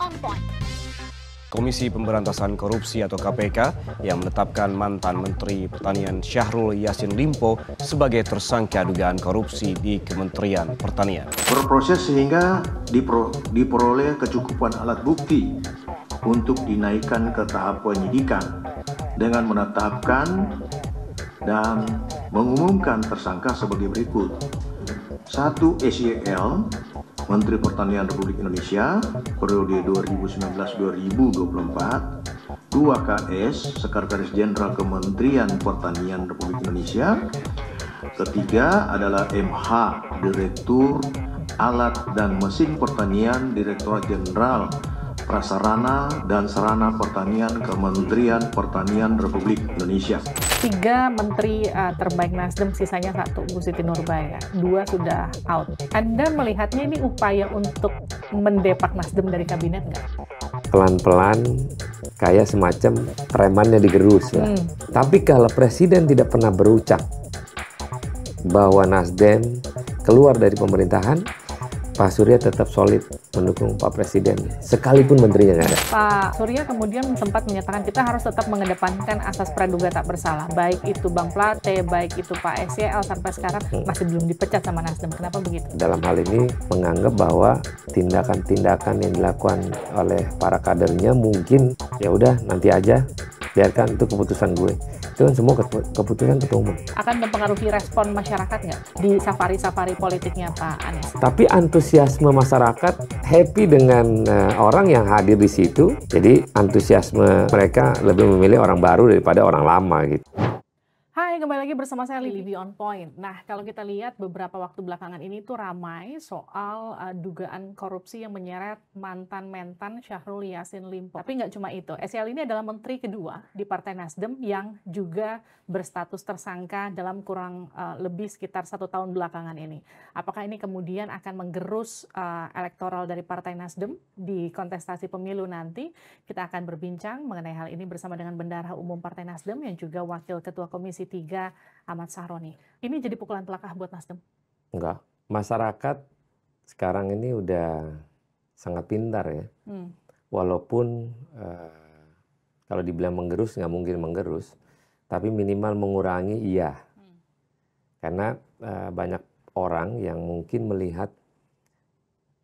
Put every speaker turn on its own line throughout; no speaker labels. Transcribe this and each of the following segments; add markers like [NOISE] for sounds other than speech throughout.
on point.
Komisi Pemberantasan Korupsi atau KPK yang menetapkan mantan Menteri Pertanian Syahrul Yasin Limpo sebagai tersangka dugaan korupsi di Kementerian Pertanian. Berproses sehingga dipro, diperoleh kecukupan alat bukti untuk dinaikkan ke tahap penyidikan dengan menetapkan dan mengumumkan tersangka sebagai berikut. satu SEL Menteri Pertanian Republik Indonesia periode 2019-2024, 2 KS Sekretaris Jenderal Kementerian Pertanian Republik Indonesia, ketiga adalah MH Direktur Alat dan Mesin Pertanian Direktorat Jenderal Prasarana dan Sarana Pertanian Kementerian
Pertanian Republik Indonesia.
Tiga menteri uh, terbaik Nasdem, sisanya satu Bu Siti Nurbaya, dua sudah out. Anda melihatnya ini upaya untuk mendepak Nasdem dari kabinet nggak?
Pelan-pelan kayak semacam premannya digerus lah. Ya. Hmm. Tapi kalau presiden tidak pernah berucap bahwa Nasdem keluar dari pemerintahan, Pak Surya tetap solid mendukung Pak Presiden sekalipun menterinya nggak ada.
Pak Surya kemudian sempat menyatakan kita harus tetap mengedepankan asas praduga tak bersalah baik itu Bang Plate baik itu Pak SCL sampai sekarang hmm. masih belum dipecat sama Nasdem kenapa begitu?
Dalam hal ini menganggap bahwa tindakan-tindakan yang dilakukan oleh para kadernya mungkin ya udah nanti aja biarkan itu keputusan gue itu kan semua keputusan ketua umum
akan mempengaruhi respon masyarakat nggak di safari-safari politiknya Pak Anies
tapi antusiasme masyarakat happy dengan uh, orang yang hadir di situ. Jadi antusiasme mereka lebih memilih orang baru daripada orang lama gitu
Hai, kembali lagi bersama saya Lili di On Point. Nah, kalau kita lihat beberapa waktu belakangan ini itu ramai soal uh, dugaan korupsi yang menyeret mantan-mentan Syahrul Yassin Limpo. Tapi nggak cuma itu, SL ini adalah menteri kedua di Partai Nasdem yang juga berstatus tersangka dalam kurang uh, lebih sekitar satu tahun belakangan ini. Apakah ini kemudian akan menggerus uh, elektoral dari Partai Nasdem di kontestasi pemilu nanti? Kita akan berbincang mengenai hal ini bersama dengan Bendara Umum Partai Nasdem yang juga Wakil Ketua Komisi Komisi ketiga Ahmad Sahroni. Ini jadi pukulan telakah buat Nasdem?
Enggak. Masyarakat sekarang ini udah sangat pintar ya. Hmm. Walaupun uh, kalau dibilang menggerus nggak mungkin menggerus, tapi minimal mengurangi iya. Hmm. Karena uh, banyak orang yang mungkin melihat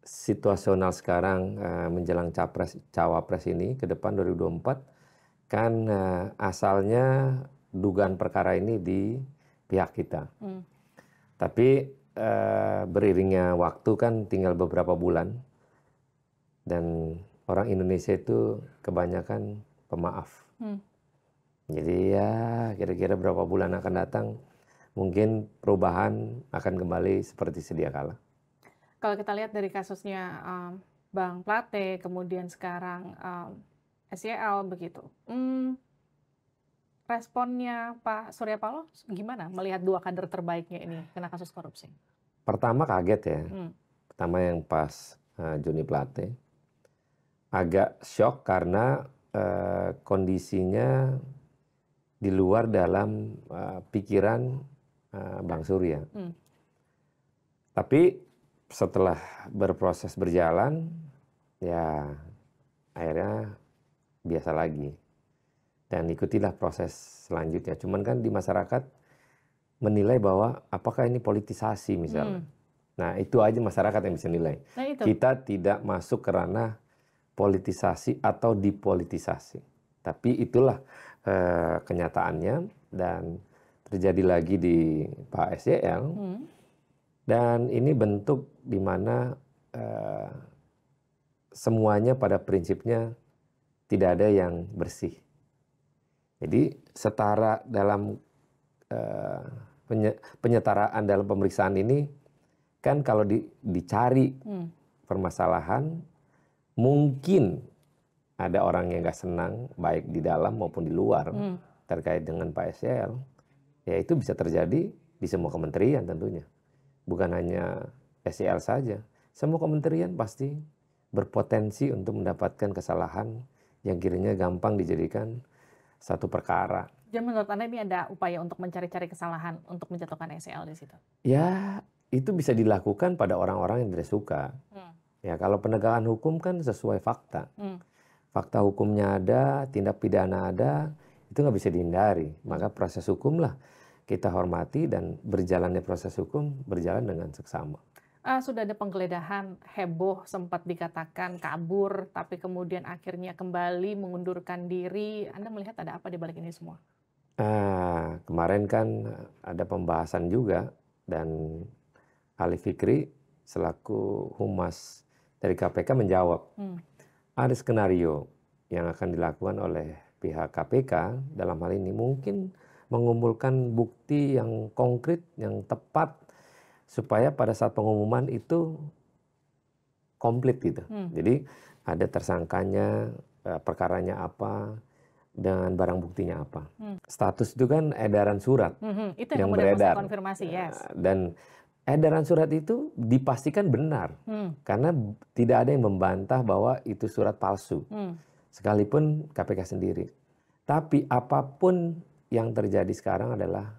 situasional sekarang uh, menjelang capres cawapres ini ke depan 2024 kan uh, asalnya dugaan perkara ini di pihak kita. Hmm. Tapi eh, beriringnya waktu kan tinggal beberapa bulan dan orang Indonesia itu kebanyakan pemaaf. Hmm. Jadi ya kira-kira berapa bulan akan datang mungkin perubahan akan kembali seperti sedia kala.
Kalau kita lihat dari kasusnya um, Bang Plate, kemudian sekarang um, eh, SEL begitu. Hmm, responnya Pak Surya Paloh gimana melihat dua kader terbaiknya ini kena kasus korupsi?
Pertama kaget ya. Hmm. Pertama yang pas uh, eh, Juni Plate agak shock karena uh, kondisinya di luar dalam uh, pikiran uh, Bang Surya. Hmm. Tapi setelah berproses berjalan ya akhirnya biasa lagi dan ikutilah proses selanjutnya. Cuman kan di masyarakat menilai bahwa apakah ini politisasi misalnya. Hmm. Nah, itu aja masyarakat yang bisa nilai. Nah, Kita tidak masuk ke ranah politisasi atau dipolitisasi. Tapi itulah eh, kenyataannya dan terjadi lagi di Pak SYL. Hmm. Dan ini bentuk di mana eh, semuanya pada prinsipnya tidak ada yang bersih. Jadi setara dalam uh, penyetaraan dalam pemeriksaan ini kan kalau di, dicari hmm. permasalahan mungkin ada orang yang nggak senang baik di dalam maupun di luar hmm. terkait dengan Pak SL ya itu bisa terjadi di semua kementerian tentunya bukan hanya SL saja semua kementerian pasti berpotensi untuk mendapatkan kesalahan yang kirinya gampang dijadikan satu perkara.
Jadi ya, menurut Anda ini ada upaya untuk mencari-cari kesalahan untuk menjatuhkan SEL di situ?
Ya, itu bisa dilakukan pada orang-orang yang tidak suka. Hmm. Ya, kalau penegakan hukum kan sesuai fakta. Hmm. Fakta hukumnya ada, tindak pidana ada, itu nggak bisa dihindari. Maka proses hukumlah kita hormati dan berjalannya proses hukum berjalan dengan seksama
uh, sudah ada penggeledahan heboh sempat dikatakan kabur tapi kemudian akhirnya kembali mengundurkan diri Anda melihat ada apa di balik ini semua?
Uh, kemarin kan ada pembahasan juga dan Ali Fikri selaku humas dari KPK menjawab hmm. ada skenario yang akan dilakukan oleh pihak KPK dalam hal ini mungkin mengumpulkan bukti yang konkret yang tepat supaya pada saat pengumuman itu komplit gitu. Hmm. Jadi ada tersangkanya, e, perkaranya apa, dan barang buktinya apa. Hmm. Status itu kan edaran surat
hmm, hmm. itu yang, beredar. E, yes.
Dan edaran surat itu dipastikan benar hmm. karena tidak ada yang membantah bahwa itu surat palsu, hmm. sekalipun KPK sendiri. Tapi apapun yang terjadi sekarang adalah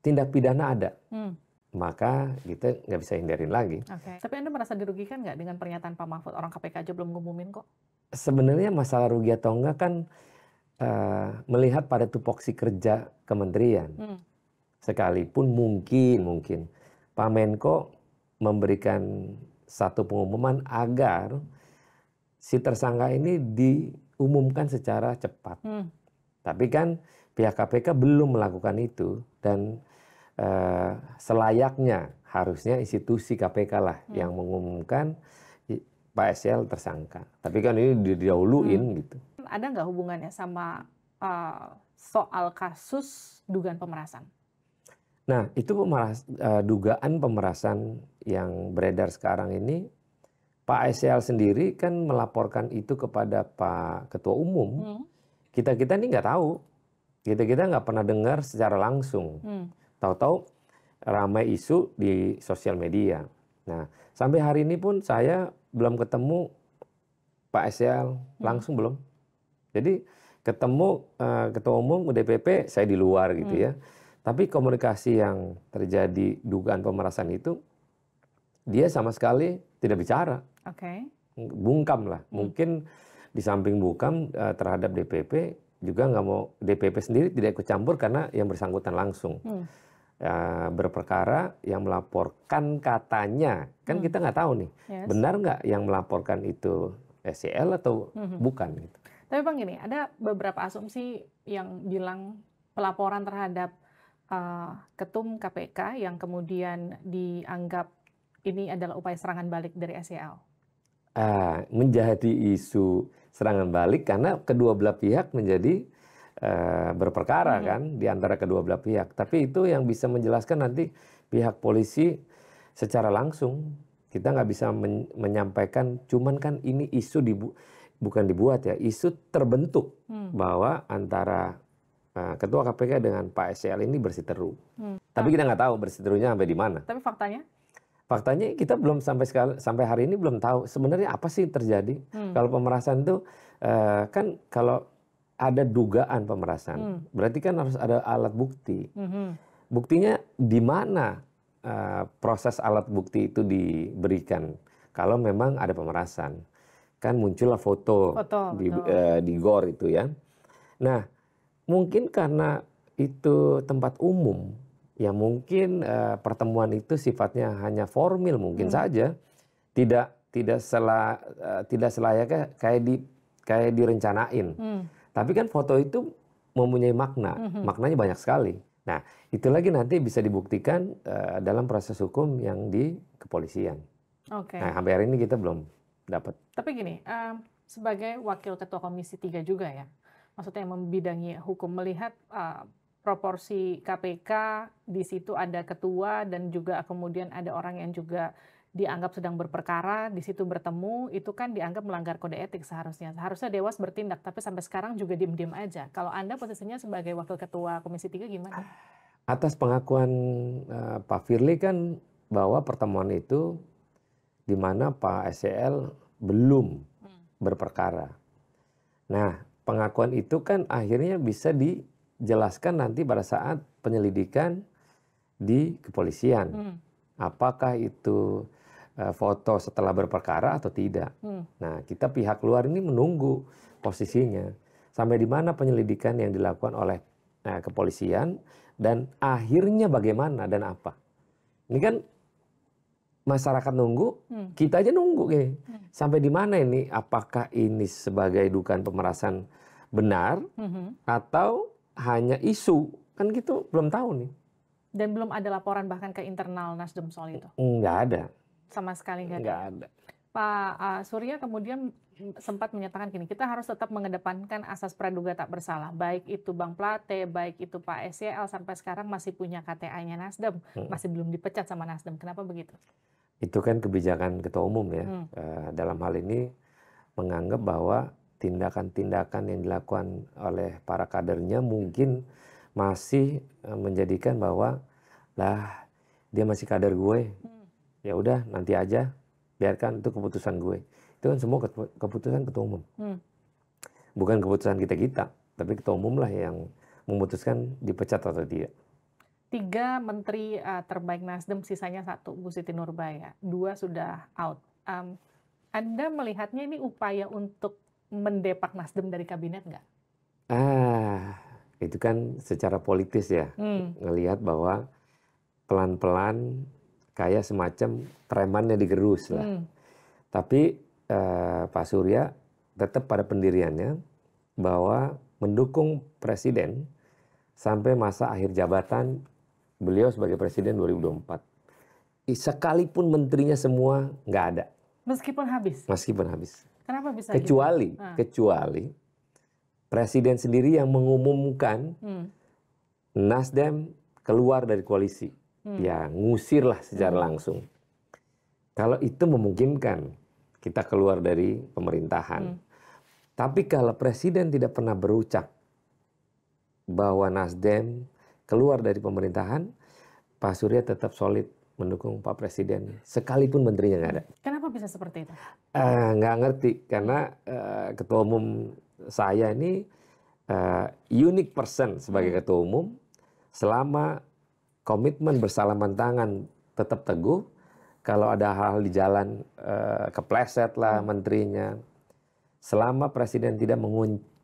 tindak pidana ada. Hmm maka kita nggak bisa hindarin lagi.
Okay. Tapi Anda merasa dirugikan nggak dengan pernyataan Pak Mahfud? Orang KPK aja belum ngumumin kok.
Sebenarnya masalah rugi atau enggak kan uh, melihat pada tupoksi kerja kementerian. Hmm. Sekalipun mungkin, mungkin Pak Menko memberikan satu pengumuman agar si tersangka ini diumumkan secara cepat. Hmm. Tapi kan pihak KPK belum melakukan itu dan Eh, selayaknya harusnya institusi KPK lah hmm. yang mengumumkan Pak SL tersangka. Tapi kan ini didahuluin hmm. gitu.
Ada nggak hubungannya sama uh, soal kasus dugaan pemerasan?
Nah, itu pemeras, uh, dugaan pemerasan yang beredar sekarang ini, Pak SL sendiri kan melaporkan itu kepada Pak Ketua Umum. Hmm. Kita kita ini nggak tahu, kita kita nggak pernah dengar secara langsung. Hmm. Tahu-tahu ramai isu di sosial media. Nah, sampai hari ini pun saya belum ketemu Pak SL hmm. langsung belum. Jadi ketemu uh, ketua umum DPP saya di luar gitu ya. Hmm. Tapi komunikasi yang terjadi dugaan pemerasan itu dia sama sekali tidak bicara. Oke. Okay. Bungkam lah. Hmm. Mungkin di samping bungkam uh, terhadap DPP juga nggak mau DPP sendiri tidak ikut campur karena yang bersangkutan langsung. Hmm ya, berperkara yang melaporkan katanya kan hmm. kita nggak tahu nih yes. benar nggak yang melaporkan itu SCL atau hmm. bukan gitu.
Tapi bang ini ada beberapa asumsi yang bilang pelaporan terhadap uh, ketum KPK yang kemudian dianggap ini adalah upaya serangan balik dari SCL?
Uh, ah, menjadi isu serangan balik karena kedua belah pihak menjadi Eh, berperkara hmm. kan di antara kedua belah pihak. Tapi itu yang bisa menjelaskan nanti pihak polisi secara langsung. Kita nggak bisa men menyampaikan cuman kan ini isu dibu bukan dibuat ya, isu terbentuk hmm. bahwa antara uh, ketua KPK dengan Pak SCL ini berseteru. Hmm. Tapi kita nggak tahu berseterunya sampai di mana. Tapi faktanya faktanya kita belum sampai sekali, sampai hari ini belum tahu sebenarnya apa sih terjadi. Hmm. Kalau pemerasan itu uh, kan kalau ada dugaan pemerasan. Hmm. Berarti kan harus ada alat bukti. Buktinya di mana uh, proses alat bukti itu diberikan? Kalau memang ada pemerasan, kan muncullah foto, foto di uh, di gor itu ya. Nah, mungkin karena itu tempat umum, ya mungkin uh, pertemuan itu sifatnya hanya formil mungkin hmm. saja, tidak tidak sela, uh, tidak selayaknya kayak di kayak direncanain. Hmm tapi kan foto itu mempunyai makna, mm -hmm. maknanya banyak sekali. Nah, itu lagi nanti bisa dibuktikan uh, dalam proses hukum yang di kepolisian.
Oke. Okay. Nah, sampai
hari ini kita belum dapat.
Tapi gini, um, sebagai wakil ketua Komisi 3 juga ya, maksudnya yang membidangi hukum melihat uh, proporsi KPK di situ ada ketua dan juga kemudian ada orang yang juga dianggap sedang berperkara, di situ bertemu, itu kan dianggap melanggar kode etik seharusnya. Seharusnya Dewas bertindak, tapi sampai sekarang juga diem-diem aja. Kalau Anda posisinya sebagai Wakil Ketua Komisi 3 gimana?
Atas pengakuan uh, Pak Firly kan bahwa pertemuan itu di mana Pak SCL belum hmm. berperkara. Nah, pengakuan itu kan akhirnya bisa dijelaskan nanti pada saat penyelidikan di kepolisian. Hmm. Apakah itu Eh, foto setelah berperkara atau tidak. Hmm. Nah, kita pihak luar ini menunggu posisinya sampai di mana penyelidikan yang dilakukan oleh nah, kepolisian dan akhirnya bagaimana dan apa. Ini kan masyarakat nunggu, hmm. kita aja nunggu Hmm. Sampai di mana ini? Apakah ini sebagai dugaan pemerasan benar hmm. atau hanya isu? Kan gitu belum tahu nih.
Dan belum ada laporan bahkan ke internal Nasdem soal itu.
Enggak ada.
Sama sekali nggak ada. Gak ada. Pak uh, Surya kemudian sempat menyatakan gini, kita harus tetap mengedepankan asas praduga tak bersalah. Baik itu Bang Plate, baik itu Pak SCL sampai sekarang masih punya KTA-nya Nasdem, hmm. masih belum dipecat sama Nasdem. Kenapa begitu?
Itu kan kebijakan ketua umum ya. Hmm. Uh, dalam hal ini menganggap bahwa tindakan-tindakan yang dilakukan oleh para kadernya mungkin masih eh, menjadikan bahwa lah dia masih kader gue, hmm ya udah nanti aja biarkan itu keputusan gue itu kan semua keputusan ketua umum hmm. bukan keputusan kita kita tapi ketua umum lah yang memutuskan dipecat atau tidak
tiga menteri uh, terbaik Nasdem sisanya satu Bu Siti Nurbaya dua sudah out um, anda melihatnya ini upaya untuk mendepak Nasdem dari kabinet nggak
ah itu kan secara politis ya hmm. bahwa pelan-pelan kayak semacam premannya digerus lah. Hmm. Tapi eh, Pak Surya tetap pada pendiriannya bahwa mendukung presiden sampai masa akhir jabatan beliau sebagai presiden 2024. Sekalipun menterinya semua nggak ada.
Meskipun habis.
Meskipun habis.
Kenapa bisa? Gitu? Kecuali, gitu? nah.
kecuali presiden sendiri yang mengumumkan hmm. Nasdem keluar dari koalisi hmm. ya ngusirlah secara hmm. langsung. Kalau itu memungkinkan kita keluar dari pemerintahan. Hmm. Tapi kalau presiden tidak pernah berucap bahwa Nasdem keluar dari pemerintahan, Pak Surya tetap solid mendukung Pak Presiden, sekalipun menterinya nggak ada.
Kenapa bisa seperti itu?
Uh, ngerti, karena uh, ketua umum saya ini uh, unique person sebagai hmm. ketua umum selama komitmen bersalaman tangan tetap teguh. Kalau ada hal-hal di jalan eh, kepleset lah menterinya. Selama presiden tidak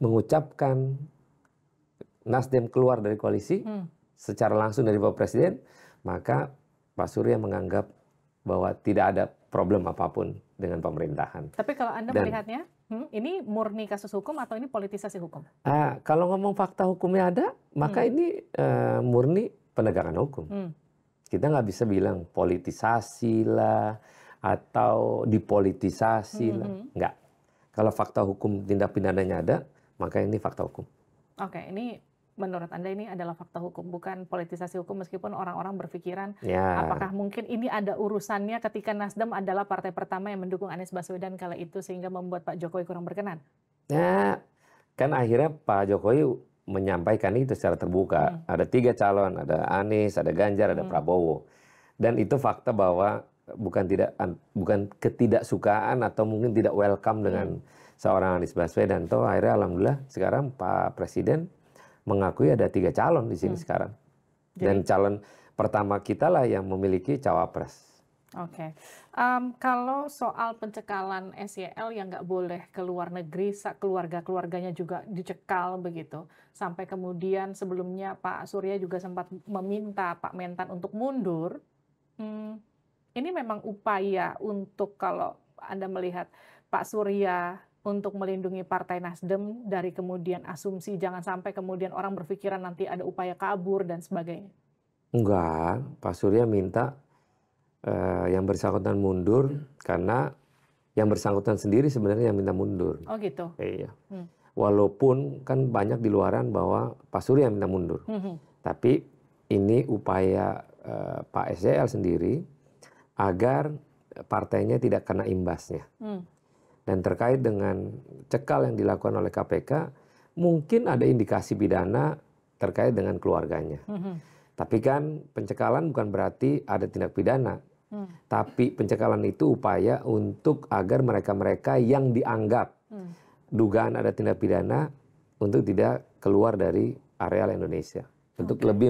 mengucapkan Nasdem keluar dari koalisi hmm. secara langsung dari Bapak Presiden, maka Pak Surya menganggap bahwa tidak ada problem apapun dengan pemerintahan. Tapi
kalau Anda Dan, melihatnya, hmm, ini murni kasus hukum atau ini politisasi hukum?
Uh, kalau ngomong fakta hukumnya ada, maka hmm. ini uh, murni penegakan hukum. Hmm. Kita nggak bisa bilang politisasi lah atau dipolitisasi hmm. lah, hmm, hmm. nggak. Kalau fakta hukum tindak pidananya ada, maka ini fakta hukum.
Oke, ini menurut Anda ini adalah fakta hukum, bukan politisasi hukum meskipun orang-orang berpikiran ya. apakah mungkin ini ada urusannya ketika Nasdem adalah partai pertama yang mendukung Anies Baswedan kala itu sehingga membuat Pak Jokowi kurang berkenan?
Ya, kan akhirnya Pak Jokowi menyampaikan itu secara terbuka. Hmm. Ada tiga calon, ada Anies, ada Ganjar, ada hmm. Prabowo. Dan itu fakta bahwa bukan tidak bukan ketidaksukaan atau mungkin tidak welcome hmm. dengan seorang Anies Baswedan. Toh akhirnya alhamdulillah sekarang Pak Presiden mengakui ada tiga calon di sini hmm. sekarang. Dan Jadi, calon pertama kita lah yang memiliki cawapres.
Oke, okay. um, kalau soal pencekalan SEL yang nggak boleh ke luar negeri, keluarga-keluarganya juga dicekal begitu, sampai kemudian sebelumnya Pak Surya juga sempat meminta Pak Mentan untuk mundur. Hmm, ini memang upaya untuk kalau Anda melihat Pak Surya untuk melindungi Partai Nasdem dari kemudian asumsi jangan sampai kemudian orang berpikiran nanti ada upaya kabur dan sebagainya.
Enggak, Pak Surya minta uh, yang bersangkutan mundur hmm. karena yang bersangkutan sendiri sebenarnya yang minta mundur. Oh gitu. Iya. Hmm. Walaupun kan banyak di luaran bahwa Pak Surya yang minta mundur, hmm. hmm. tapi ini upaya uh, Pak SJL sendiri agar partainya tidak kena imbasnya. Hmm. Dan terkait dengan cekal yang dilakukan oleh KPK, mungkin ada indikasi pidana terkait dengan keluarganya. Hmm, hmm. Tapi kan pencekalan bukan berarti ada tindak pidana, hmm. tapi pencekalan itu upaya untuk agar mereka-mereka yang dianggap hmm. dugaan ada tindak pidana untuk tidak keluar dari areal Indonesia untuk okay. lebih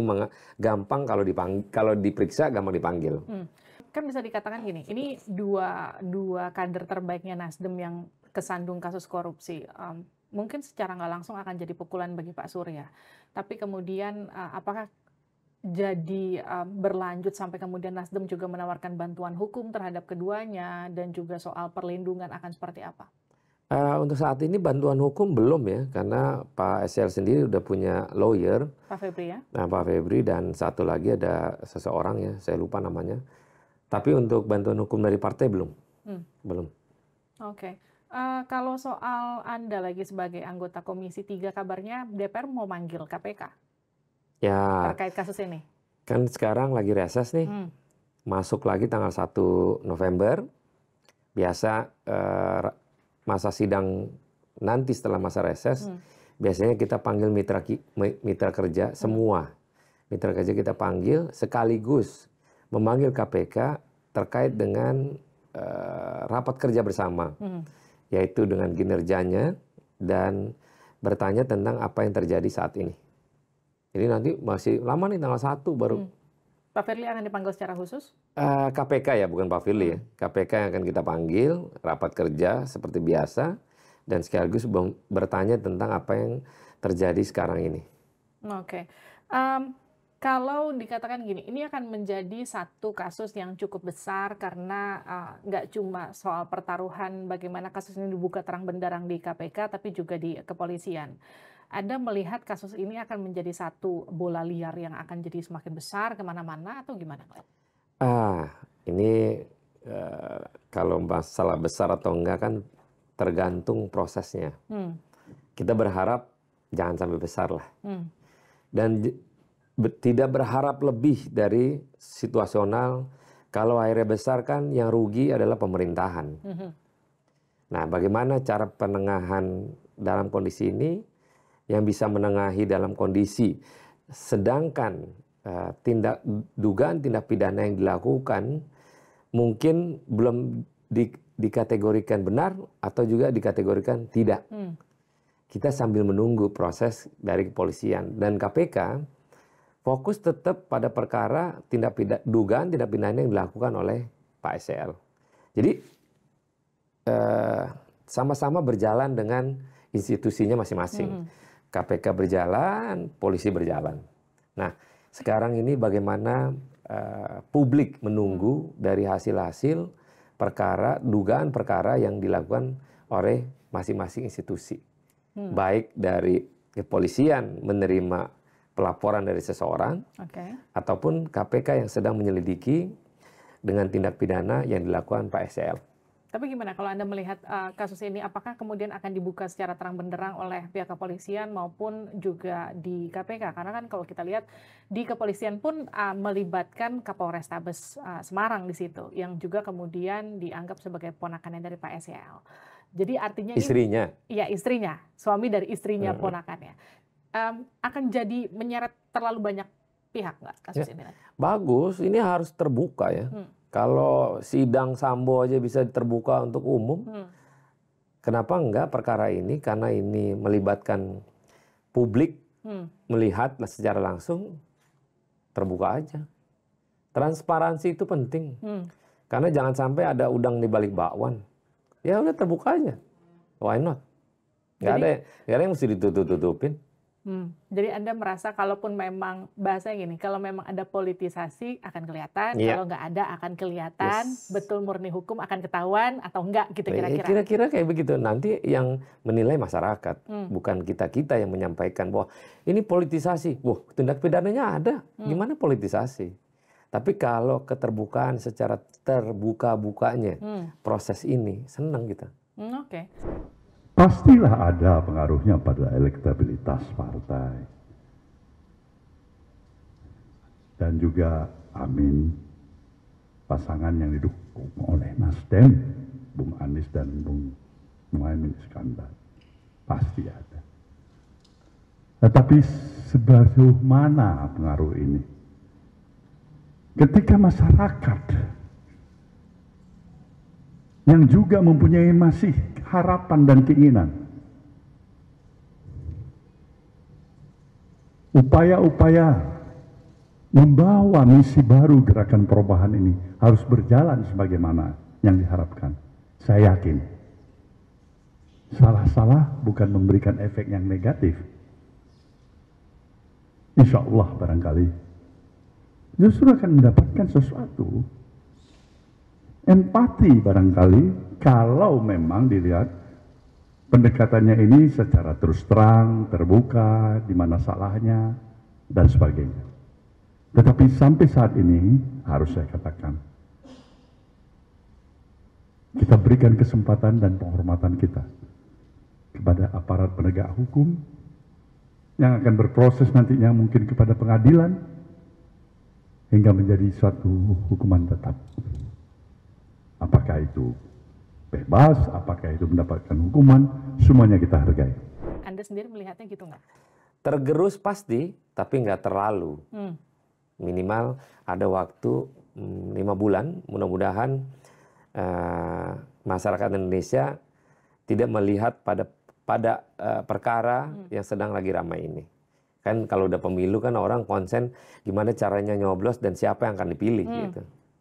gampang kalau dipang kalau diperiksa gampang dipanggil.
Hmm. Kan bisa dikatakan gini, ini dua dua kader terbaiknya Nasdem yang kesandung kasus korupsi. Um, mungkin secara nggak langsung akan jadi pukulan bagi Pak Surya. Tapi kemudian uh, apakah jadi um, berlanjut sampai kemudian Nasdem juga menawarkan bantuan hukum terhadap keduanya dan juga soal perlindungan akan seperti apa?
Uh, untuk saat ini bantuan hukum belum ya karena Pak SL sendiri sudah punya lawyer. Pak Febri ya? Nah, Pak Febri dan satu lagi ada seseorang ya saya lupa namanya. Tapi untuk bantuan hukum dari partai belum, hmm. belum.
Oke. Okay. Uh, kalau soal Anda lagi sebagai anggota Komisi 3 kabarnya DPR mau manggil KPK?
ya terkait kasus ini kan sekarang lagi reses nih hmm. masuk lagi tanggal 1 November biasa eh, masa sidang nanti setelah masa reses hmm. biasanya kita panggil mitra mitra kerja hmm. semua mitra kerja kita panggil sekaligus memanggil KPK terkait dengan eh, rapat kerja bersama hmm. yaitu dengan kinerjanya dan bertanya tentang apa yang terjadi saat ini jadi nanti masih lama nih tanggal 1 baru. Hmm.
Pak Firly akan dipanggil secara khusus?
Uh, eh, KPK ya, bukan Pak Firly ya. KPK hmm. yang akan kita panggil, rapat kerja seperti biasa, dan sekaligus bertanya tentang apa yang terjadi sekarang ini.
Oke. Okay. Um, kalau dikatakan gini, ini akan menjadi satu kasus yang cukup besar karena eh, nggak uh, cuma soal pertaruhan bagaimana kasus ini dibuka terang benderang di KPK, tapi juga di kepolisian. Anda melihat kasus ini akan menjadi satu bola liar yang akan jadi semakin besar kemana-mana atau gimana, Pak?
Ah, ini uh, kalau masalah besar atau enggak kan tergantung prosesnya. Hmm. Kita berharap jangan sampai besar lah. Hmm. Dan tidak berharap lebih dari situasional. Kalau akhirnya besar kan yang rugi adalah pemerintahan. Hmm. Nah, bagaimana cara penengahan dalam kondisi ini? yang bisa menengahi dalam kondisi. Sedangkan uh, tindak dugaan tindak pidana yang dilakukan mungkin belum di, dikategorikan benar atau juga dikategorikan tidak. Hmm. Kita sambil menunggu proses dari kepolisian dan KPK fokus tetap pada perkara tindak pidana dugaan tindak pidana yang dilakukan oleh Pak SL. Jadi eh, sama-sama eh, berjalan dengan institusinya masing-masing. Hmm. KPK berjalan, polisi berjalan. Nah, sekarang ini bagaimana uh, publik menunggu dari hasil-hasil perkara, dugaan perkara yang dilakukan oleh masing-masing institusi. Hmm. Baik dari kepolisian menerima pelaporan dari seseorang, okay. ataupun KPK yang sedang menyelidiki dengan tindak pidana yang dilakukan Pak SL.
Tapi gimana kalau Anda melihat uh, kasus ini, apakah kemudian akan dibuka secara terang benderang oleh pihak kepolisian maupun juga di KPK? Karena kan kalau kita lihat di kepolisian pun uh, melibatkan Kapolrestabes uh, Semarang di situ, yang juga kemudian dianggap sebagai ponakannya dari Pak SEL. Jadi artinya istrinya, iya istrinya, suami dari istrinya hmm. ponakannya um, akan jadi menyeret terlalu banyak pihak nggak kasus ya. ini?
Bagus, ini harus terbuka ya. Hmm kalau sidang Sambo aja bisa terbuka untuk umum, hmm. kenapa enggak perkara ini? Karena ini melibatkan publik hmm. melihat secara langsung, terbuka aja. Transparansi itu penting. Hmm. Karena jangan sampai ada udang di balik bakwan. Ya udah terbuka aja. Why not? Gak Jadi, ada, gak ada yang mesti ditutup-tutupin.
Hmm. Jadi Anda merasa kalaupun memang bahasa gini, kalau memang ada politisasi akan kelihatan, yeah. kalau nggak ada akan kelihatan, yes. betul murni hukum akan ketahuan atau enggak gitu kira-kira.
Kira-kira kayak begitu. Nanti yang menilai masyarakat, hmm. bukan kita-kita yang menyampaikan bahwa ini politisasi. Wah, tindak pidananya ada. Hmm. Gimana politisasi? Tapi kalau keterbukaan secara terbuka-bukanya hmm. proses ini, senang kita.
Hmm, Oke. Okay.
Pastilah ada pengaruhnya pada elektabilitas partai. Dan juga amin pasangan yang didukung oleh Nasdem, Bung Anies dan Bung Muhammad Iskandar. Pasti ada. Tetapi mana pengaruh ini? Ketika masyarakat yang juga mempunyai masih harapan dan keinginan. Upaya-upaya membawa misi baru gerakan perubahan ini harus berjalan sebagaimana yang diharapkan. Saya yakin. Salah-salah bukan memberikan efek yang negatif. Insya Allah barangkali. Justru akan mendapatkan sesuatu empati barangkali kalau memang dilihat pendekatannya ini secara terus terang, terbuka, di mana salahnya, dan sebagainya. Tetapi sampai saat ini harus saya katakan, kita berikan kesempatan dan penghormatan kita kepada aparat penegak hukum yang akan berproses nantinya mungkin kepada pengadilan hingga menjadi suatu hukuman tetap. Apakah itu bebas, apakah itu mendapatkan hukuman, semuanya kita hargai.
Anda sendiri melihatnya gitu nggak?
Tergerus pasti, tapi nggak terlalu. Hmm. Minimal ada waktu mm, lima bulan, mudah-mudahan uh, masyarakat Indonesia tidak melihat pada pada uh, perkara hmm. yang sedang lagi ramai ini. Kan kalau udah pemilu kan orang konsen gimana caranya nyoblos dan siapa yang akan dipilih hmm. gitu.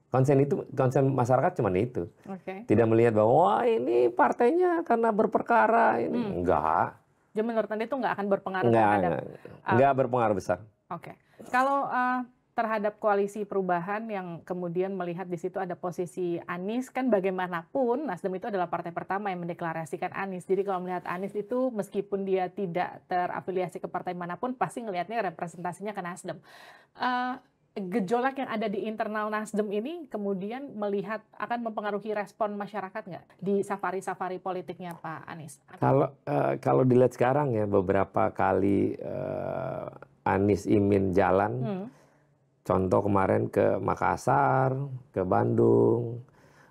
Konsen itu konsen masyarakat cuma itu.
Okay. Tidak
melihat bahwa wah
ini partainya karena berperkara ini hmm. enggak. Jadi menurut Anda itu enggak akan berpengaruh enggak, terhadap
enggak, uh, enggak berpengaruh besar.
Oke. Okay. Kalau uh, terhadap koalisi perubahan yang kemudian melihat di situ ada posisi Anies kan bagaimanapun Nasdem itu adalah partai pertama yang mendeklarasikan Anies. Jadi kalau melihat Anies itu meskipun dia tidak terafiliasi ke partai manapun pasti ngelihatnya representasinya ke Nasdem. Uh, gejolak yang ada di internal Nasdem ini kemudian melihat akan mempengaruhi respon masyarakat nggak di safari-safari politiknya Pak Anies?
Kalau uh, kalau dilihat sekarang ya beberapa kali uh, Anies Imin jalan, hmm. contoh kemarin ke Makassar, ke Bandung,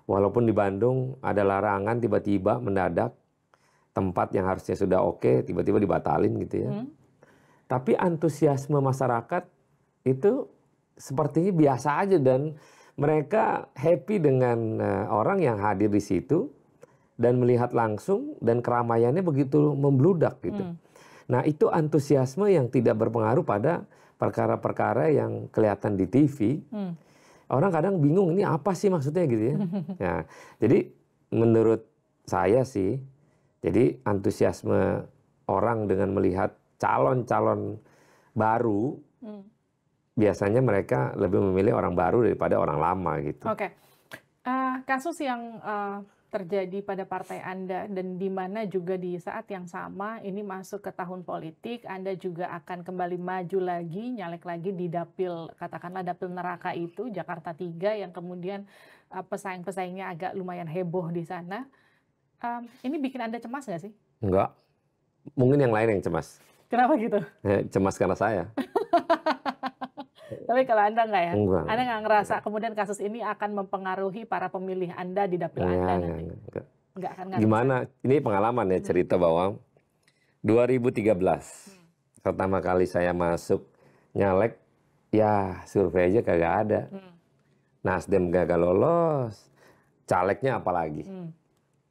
walaupun di Bandung ada larangan tiba-tiba mendadak tempat yang harusnya sudah oke tiba-tiba dibatalin gitu ya. Hmm. Tapi antusiasme masyarakat itu sepertinya biasa aja dan mereka happy dengan uh, orang yang hadir di situ dan melihat langsung dan keramaiannya begitu membludak gitu. Hmm. Nah, itu antusiasme yang tidak berpengaruh pada perkara-perkara yang kelihatan di TV. Hmm. Orang kadang bingung ini apa sih maksudnya gitu ya. nah, [LAUGHS] jadi menurut saya sih jadi antusiasme orang dengan melihat calon-calon baru hmm biasanya mereka lebih memilih orang baru daripada orang lama gitu.
Oke, okay. uh, eh, kasus yang uh, terjadi pada partai Anda dan di mana juga di saat yang sama ini masuk ke tahun politik, Anda juga akan kembali maju lagi, nyalek lagi di dapil, katakanlah dapil neraka itu, Jakarta 3 yang kemudian uh, pesaing-pesaingnya agak lumayan heboh di sana. Um, ini bikin Anda cemas nggak sih?
Enggak. Mungkin yang lain yang cemas. Kenapa gitu? Cemas karena saya. [LAUGHS]
Tapi kalau Anda nggak ya? Enggak. Anda nggak ngerasa kemudian kasus ini akan mempengaruhi para pemilih Anda di dapil iya, iya, iya. enggak, Anda Enggak, Enggak, enggak. enggak kan? Enggak Gimana?
Bisa. Ini pengalaman ya cerita hmm. bahwa 2013 hmm. pertama kali saya masuk nyalek ya survei aja kagak ada. Hmm. Nasdem gagal lolos. Calegnya apalagi. Hmm.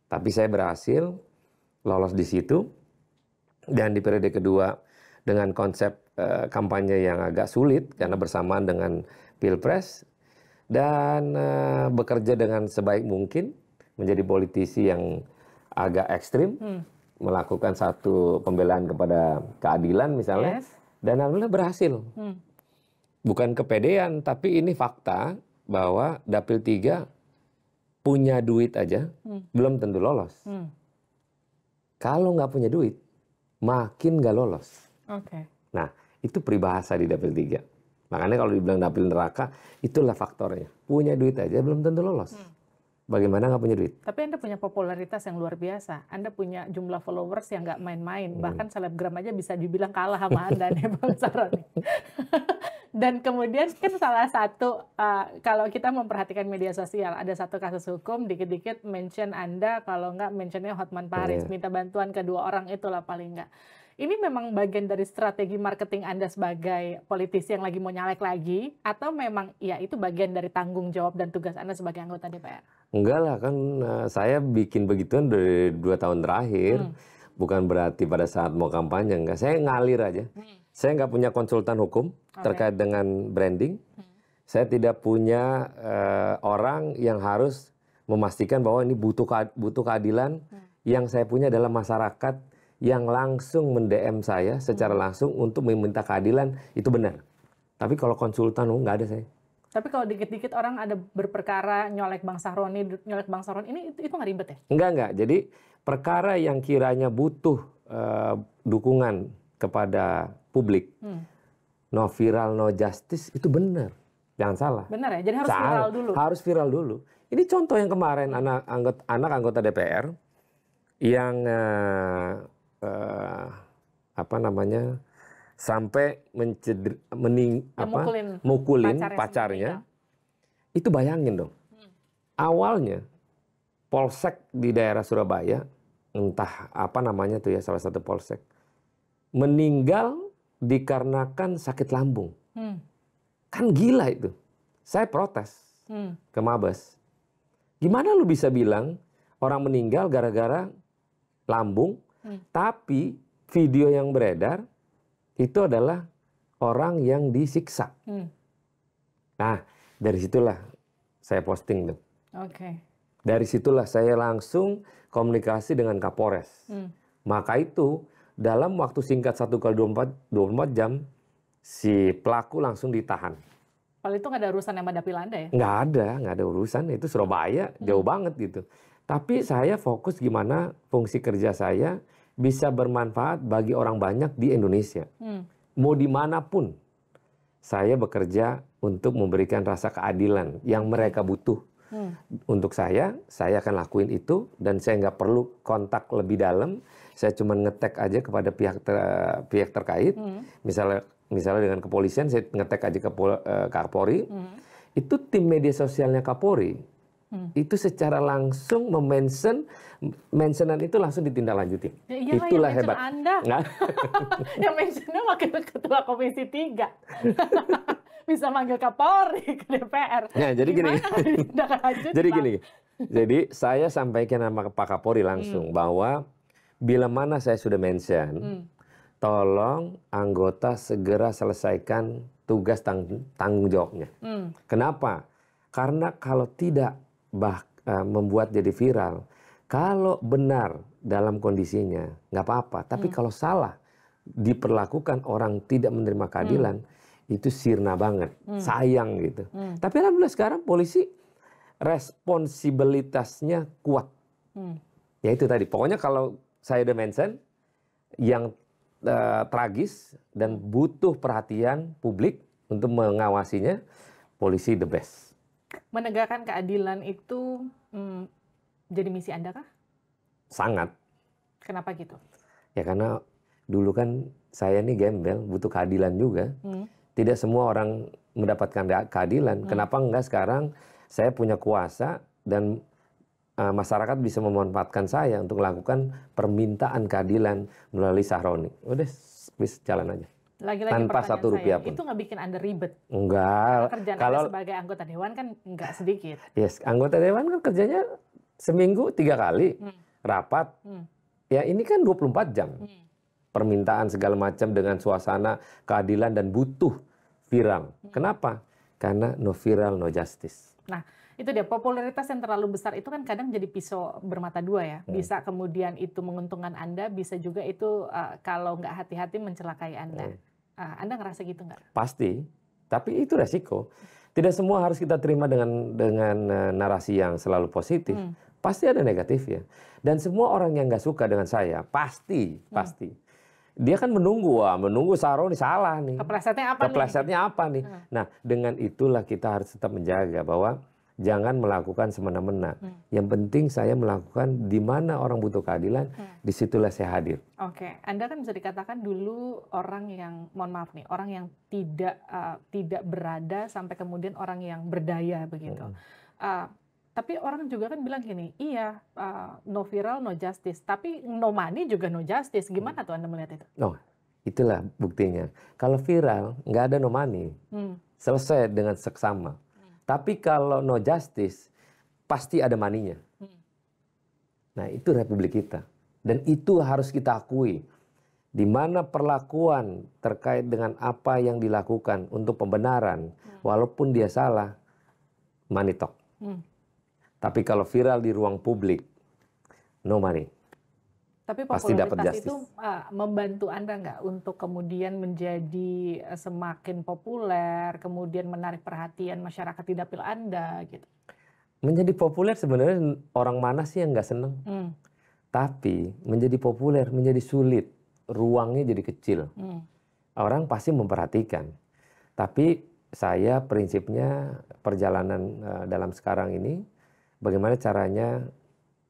Tapi saya berhasil lolos di situ dan di periode kedua dengan konsep Eh, kampanye yang agak sulit karena bersamaan dengan pilpres dan uh, bekerja dengan sebaik mungkin menjadi politisi yang agak ekstrim hmm. melakukan satu pembelaan kepada keadilan misalnya yes. dan alhamdulillah berhasil hmm. bukan kepedean tapi ini fakta bahwa dapil 3 punya duit aja hmm. belum tentu lolos. Hmm. Kalau nggak punya duit, makin nggak lolos. Oke. Okay. Nah, itu peribahasa di dapil tiga, Makanya kalau dibilang dapil neraka, itulah faktornya. Punya duit aja belum tentu lolos. Hmm. Bagaimana nggak punya duit?
Tapi Anda punya popularitas yang luar biasa. Anda punya jumlah followers yang nggak main-main. Hmm. Bahkan selebgram aja bisa dibilang kalah sama Anda nih [LAUGHS] Bang Saroni. Dan kemudian kan salah satu, uh, kalau kita memperhatikan media sosial, ada satu kasus hukum, dikit-dikit mention Anda, kalau nggak mentionnya Hotman Paris, yeah. minta bantuan kedua orang itulah paling nggak. Ini memang bagian dari strategi marketing Anda sebagai politisi yang lagi mau nyalek lagi atau memang ya itu bagian dari tanggung jawab dan tugas Anda sebagai anggota DPR?
Enggak lah kan eh, saya bikin begituan dari dua tahun terakhir. Hmm. Bukan berarti pada saat mau kampanye enggak, saya ngalir aja. Hmm. Saya nggak punya konsultan hukum okay. terkait dengan branding. Hmm. Saya tidak punya uh, orang yang harus memastikan bahwa ini butuh butuh keadilan hmm. yang saya punya adalah masyarakat yang langsung mendm saya secara hmm. langsung untuk meminta keadilan itu benar. Tapi kalau konsultan oh, nggak ada saya.
Tapi kalau dikit-dikit orang ada berperkara nyolek Bang Sahroni, nyolek Bang Sahron ini itu, itu nggak ribet ya?
Enggak enggak. Jadi perkara yang kiranya butuh uh, dukungan kepada publik, hmm. no viral no justice itu benar. Jangan salah.
Benar ya. Jadi harus salah. viral dulu.
Harus viral dulu. Ini contoh yang kemarin anak anggota anak anggota DPR yang uh, eh, apa namanya sampai menceder, mening, ya, apa mukulin, mukulin pacarnya, pacarnya iya. itu bayangin dong. Hmm. Awalnya polsek di daerah Surabaya entah apa namanya tuh ya salah satu polsek meninggal dikarenakan sakit lambung. Hmm. Kan gila itu. Saya protes hmm. ke Mabes. Gimana lu bisa bilang orang meninggal gara-gara lambung Hmm. tapi video yang beredar itu adalah orang yang disiksa. Hmm. Nah, dari situlah saya posting tuh. Oke. Okay. Dari situlah saya langsung komunikasi dengan Kapolres. Hmm. Maka itu dalam waktu singkat satu kali 24, 24 jam si pelaku langsung ditahan.
Kalau itu nggak ada urusan yang ada Anda ya?
Nggak ada, nggak ada urusan. Itu Surabaya, hmm. jauh banget gitu. Tapi saya fokus gimana fungsi kerja saya bisa bermanfaat bagi orang banyak di Indonesia. Hmm. Mau dimanapun, saya bekerja untuk memberikan rasa keadilan yang mereka butuh. Hmm. Untuk saya, saya akan lakuin itu dan saya nggak perlu kontak lebih dalam. Saya cuma ngetek aja kepada pihak ter, pihak terkait. Hmm. Misalnya misalnya dengan kepolisian, saya ngetek aja ke eh, Kapolri. Hmm. Itu tim media sosialnya Kapolri Hmm. Itu secara langsung memention mentionan itu langsung ditindaklanjuti. Ya iyalah, Itulah yang hebat. Anda. Nah.
[LAUGHS] yang mentionnya wakil ketua Komisi 3. [LAUGHS] Bisa manggil Kapolri ke DPR. Ya, jadi Gimana gini. jadi gini.
Jadi saya sampaikan sama Pak Kapolri langsung hmm. bahwa bila mana saya sudah mention, hmm. tolong anggota segera selesaikan tugas tang tanggung jawabnya. Hmm. Kenapa? Karena kalau tidak bah, e, membuat jadi viral. Kalau benar dalam kondisinya nggak apa-apa, tapi hmm. kalau salah diperlakukan orang tidak menerima keadilan hmm. itu sirna banget, hmm. sayang gitu. Hmm. Tapi alhamdulillah sekarang polisi responsibilitasnya kuat. Hmm. Ya itu tadi. Pokoknya kalau saya udah mention yang e, tragis dan butuh perhatian publik untuk mengawasinya, polisi the best
menegakkan keadilan itu hmm, jadi misi Anda kah? Sangat. Kenapa gitu?
Ya karena dulu kan saya ini gembel, butuh keadilan juga. Hmm. Tidak semua orang mendapatkan keadilan. Hmm. Kenapa enggak sekarang saya punya kuasa dan uh, masyarakat bisa memanfaatkan saya untuk melakukan permintaan keadilan melalui Sahroni. Udah, bis jalan aja.
Lagi-lagi tanpa satu rupiah pun. Itu nggak bikin anda ribet?
Enggak. Karena kerjaan kalau anda sebagai
anggota dewan kan nggak sedikit.
Yes, anggota dewan kan kerjanya seminggu tiga kali hmm. rapat. Hmm. Ya ini kan 24 jam. Hmm. Permintaan segala macam dengan suasana keadilan dan butuh viral. Hmm. Kenapa? Karena no viral no justice.
Nah, itu dia popularitas yang terlalu besar itu kan kadang jadi pisau bermata dua ya hmm. bisa kemudian itu menguntungkan anda bisa juga itu uh, kalau nggak hati-hati mencelakai anda hmm. Ah, Anda ngerasa gitu nggak?
Pasti, tapi itu resiko. Tidak semua harus kita terima dengan dengan eh, narasi yang selalu positif. Hmm. Pasti ada negatif ya. Dan semua orang yang nggak suka dengan saya pasti hmm. pasti dia kan menunggu wah menunggu Saro nih salah nih
keplesetnya apa keplesetnya
nih? apa nih hmm. nah dengan itulah kita harus tetap menjaga bahwa jangan melakukan semena-mena. Hmm. Yang penting saya melakukan di mana orang butuh keadilan, hmm. disitulah saya hadir.
Oke, okay. Anda kan bisa dikatakan dulu orang yang, mohon maaf nih, orang yang tidak uh, tidak berada sampai kemudian orang yang berdaya begitu. Hmm. Uh, tapi orang juga kan bilang gini, iya uh, no viral no justice, tapi no money juga no justice. Gimana hmm. tuh Anda melihat itu?
No, oh, itulah buktinya. Kalau viral nggak ada no money, hmm. selesai dengan seksama. Tapi kalau no justice, pasti ada maninya. Hmm. Nah, itu republik kita. Dan itu harus kita akui. Di mana perlakuan terkait dengan apa yang dilakukan untuk pembenaran, hmm. walaupun dia salah, money talk. Hmm. Tapi kalau viral di ruang publik, no money.
Tapi popularitas pasti dapat itu uh, membantu Anda nggak untuk kemudian menjadi eh, semakin populer, kemudian menarik perhatian masyarakat di dapil Anda gitu?
Menjadi populer sebenarnya orang mana sih yang nggak seneng? Hmm. Tapi menjadi populer, menjadi sulit, ruangnya jadi kecil. Hmm. Orang pasti memperhatikan. Tapi saya prinsipnya perjalanan eh, dalam sekarang ini, bagaimana caranya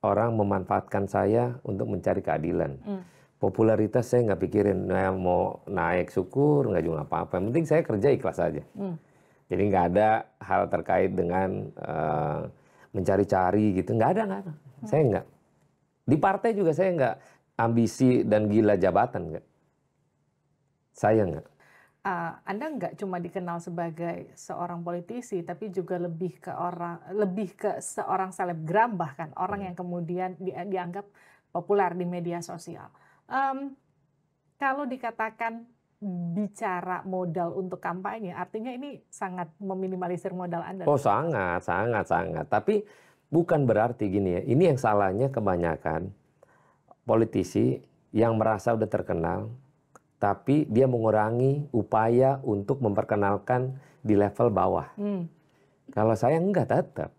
orang memanfaatkan saya untuk mencari keadilan. Hmm. Popularitas saya nggak pikirin, nah, mau naik syukur nggak juga apa-apa. Yang penting saya kerja ikhlas saja. Hmm. Jadi nggak ada hal terkait dengan uh, mencari-cari gitu, nggak ada nggak ada. Hmm. Saya nggak. Di partai juga saya nggak ambisi dan gila jabatan nggak. Saya nggak
uh, Anda nggak cuma dikenal sebagai seorang politisi, tapi juga lebih ke orang, lebih ke seorang selebgram bahkan orang iya. yang kemudian di, eh, dianggap populer di media sosial. Um, kalau dikatakan bicara modal untuk kampanye, artinya ini sangat meminimalisir modal Anda. Oh,
sangat, sangat, sangat. Tapi bukan berarti gini ya. Ini yang salahnya kebanyakan politisi yang merasa udah terkenal, tapi dia mengurangi upaya untuk memperkenalkan di level bawah. Hmm. Kalau saya enggak tetap.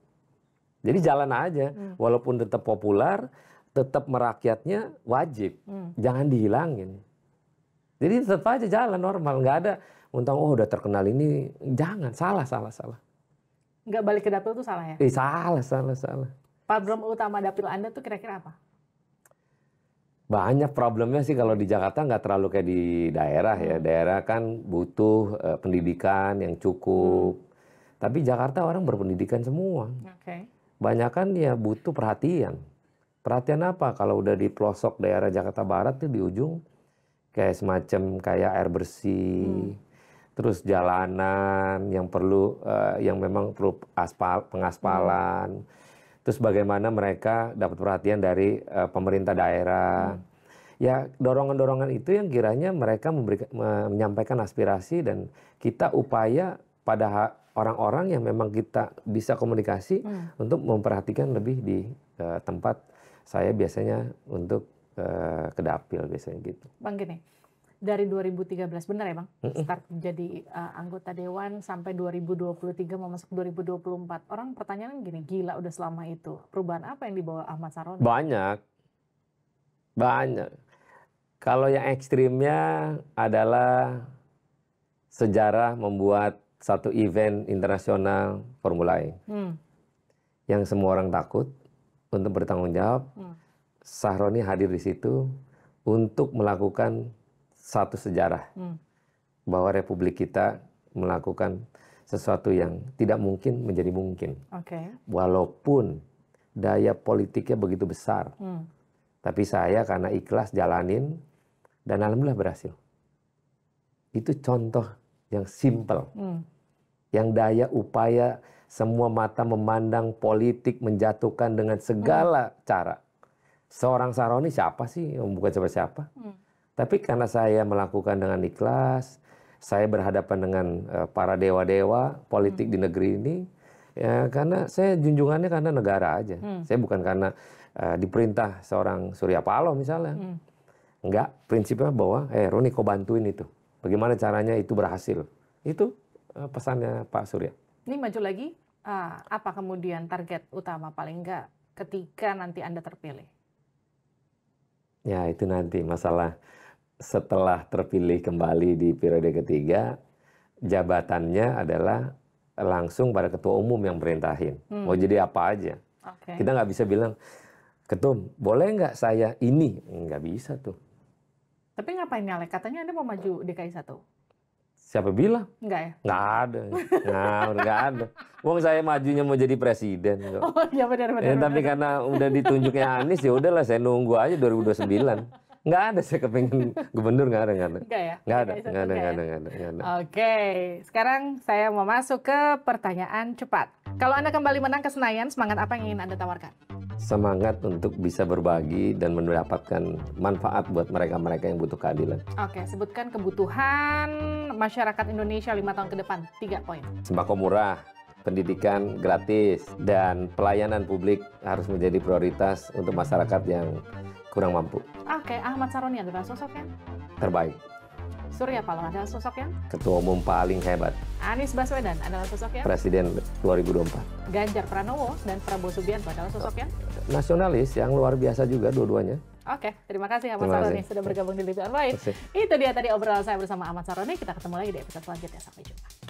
Jadi jalan aja, hmm. walaupun tetap populer, tetap merakyatnya wajib, hmm. jangan dihilangin. Jadi tetap aja jalan normal, nggak ada untung. oh udah terkenal ini, jangan salah salah salah.
Nggak balik ke dapil tuh salah ya?
Eh salah salah salah.
Pak Problem utama dapil Anda tuh kira-kira apa?
Banyak problemnya sih kalau di Jakarta nggak terlalu kayak di daerah ya. Hmm. Daerah kan butuh uh, pendidikan yang cukup. Hmm. Tapi Jakarta orang berpendidikan semua. Okay. Banyak kan ya butuh perhatian. Perhatian apa? Kalau udah di pelosok daerah Jakarta Barat tuh di ujung kayak semacam kayak air bersih. Hmm terus jalanan yang perlu uh, yang memang perlu aspal pengaspalan hmm. Terus bagaimana mereka dapat perhatian dari uh, pemerintah daerah. Hmm. Ya, dorongan-dorongan itu yang kiranya mereka memberikan, menyampaikan aspirasi dan kita upaya pada orang-orang yang memang kita bisa komunikasi hmm. untuk memperhatikan lebih di uh, tempat saya biasanya untuk uh, ke dapil biasanya gitu.
Bang gini, dari 2013 benar ya bang mm -mm. start jadi uh, anggota dewan sampai 2023 mau masuk 2024 orang pertanyaan gini gila udah selama itu perubahan apa yang dibawa Ahmad Saron
banyak banyak kalau yang ekstrimnya adalah sejarah membuat satu event internasional Formula E hmm. yang semua orang takut untuk bertanggung jawab hmm. Sahroni hadir di situ untuk melakukan satu sejarah hmm. bahwa republik kita melakukan sesuatu yang tidak mungkin menjadi mungkin. Okay. Walaupun daya politiknya begitu besar, hmm. tapi saya karena ikhlas jalanin dan alhamdulillah berhasil. Itu contoh yang simple, hmm. yang daya upaya semua mata memandang politik menjatuhkan dengan segala hmm. cara. Seorang Saroni siapa sih? Bukan siapa-siapa. Hmm tapi karena saya melakukan dengan ikhlas, saya berhadapan dengan eh, para dewa-dewa politik hmm. di negeri ini, ya karena saya junjungannya karena negara aja. Hmm. Saya bukan karena uh, diperintah seorang Surya Paloh misalnya. Hmm. Enggak, prinsipnya bahwa eh Roni kau bantuin itu. Bagaimana caranya itu berhasil? Itu uh, pesannya Pak Surya.
Ini maju lagi, uh, apa kemudian target utama paling enggak ketika nanti Anda terpilih?
Ya, itu nanti masalah setelah terpilih kembali di periode ketiga, jabatannya adalah langsung pada ketua umum yang perintahin. Hmm. Mau jadi apa aja. Okay. Kita nggak bisa bilang, ketum, boleh nggak saya ini? Nggak bisa tuh.
Tapi ngapain nyalek? Katanya Anda mau maju DKI 1. Siapa bilang? Enggak ya?
Enggak ada. Enggak, enggak ada. Wong saya majunya mau jadi presiden kok. Oh,
iya benar benar. Ya, tapi benar.
karena udah ditunjuknya Anies ya udahlah saya nunggu aja 2029. Nggak ada saya kepengen gubernur nggak ada nggak ada. Nggak
ya? Nggak ada nggak ada nggak ada nggak ada. Oke, sekarang saya mau masuk ke pertanyaan cepat. Kalau anda kembali menang ke Senayan, semangat apa yang ingin anda tawarkan?
Semangat untuk bisa berbagi dan mendapatkan manfaat buat mereka-mereka yang butuh keadilan.
Oke, sebutkan kebutuhan masyarakat Indonesia lima tahun ke depan, tiga poin.
Sembako murah, pendidikan gratis dan pelayanan publik harus menjadi prioritas untuk masyarakat yang kurang mampu.
Oke, Ahmad Saroni adalah sosok yang terbaik. Surya Paloh adalah sosok yang
ketua umum paling hebat.
Anies Baswedan adalah sosok yang
presiden 2024.
Ganjar Pranowo dan Prabowo Subianto adalah sosok yang
nasionalis yang luar biasa juga dua-duanya.
Oke, terima kasih Ahmad terima Saroni kasih. sudah bergabung di Lipi Online. Itu dia tadi obrolan saya bersama Ahmad Saroni. Kita ketemu lagi di episode selanjutnya. Sampai jumpa.